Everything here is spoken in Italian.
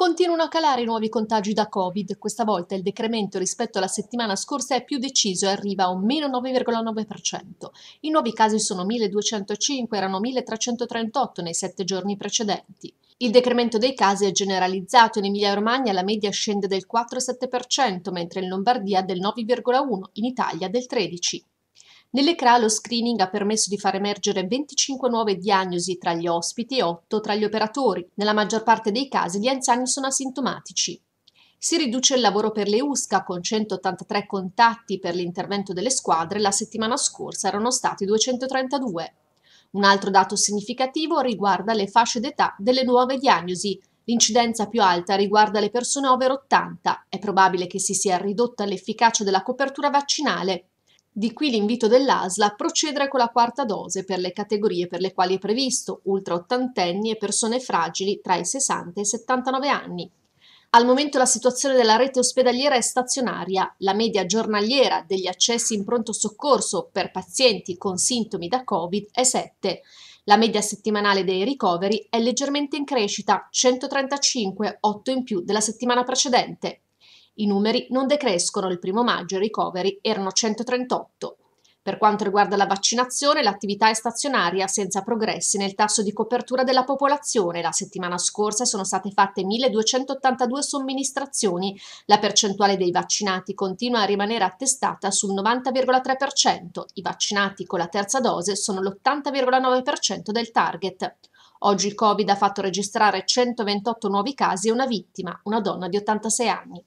Continuano a calare i nuovi contagi da Covid. Questa volta il decremento rispetto alla settimana scorsa è più deciso e arriva a un meno 9,9%. I nuovi casi sono 1205, erano 1338 nei sette giorni precedenti. Il decremento dei casi è generalizzato, in Emilia-Romagna la media scende del 4,7%, mentre in Lombardia del 9,1%, in Italia del 13%. Nell'ECRA lo screening ha permesso di far emergere 25 nuove diagnosi tra gli ospiti e 8 tra gli operatori. Nella maggior parte dei casi gli anziani sono asintomatici. Si riduce il lavoro per le USCA con 183 contatti per l'intervento delle squadre, la settimana scorsa erano stati 232. Un altro dato significativo riguarda le fasce d'età delle nuove diagnosi. L'incidenza più alta riguarda le persone over 80. È probabile che si sia ridotta l'efficacia della copertura vaccinale, di qui l'invito dell'ASLA a procedere con la quarta dose per le categorie per le quali è previsto, ultraottantenni e persone fragili tra i 60 e i 79 anni. Al momento la situazione della rete ospedaliera è stazionaria, la media giornaliera degli accessi in pronto soccorso per pazienti con sintomi da Covid è 7. La media settimanale dei ricoveri è leggermente in crescita, 135, 8 in più della settimana precedente. I numeri non decrescono, il primo maggio i ricoveri erano 138. Per quanto riguarda la vaccinazione, l'attività è stazionaria senza progressi nel tasso di copertura della popolazione. La settimana scorsa sono state fatte 1282 somministrazioni. La percentuale dei vaccinati continua a rimanere attestata sul 90,3%. I vaccinati con la terza dose sono l'80,9% del target. Oggi il Covid ha fatto registrare 128 nuovi casi e una vittima, una donna di 86 anni.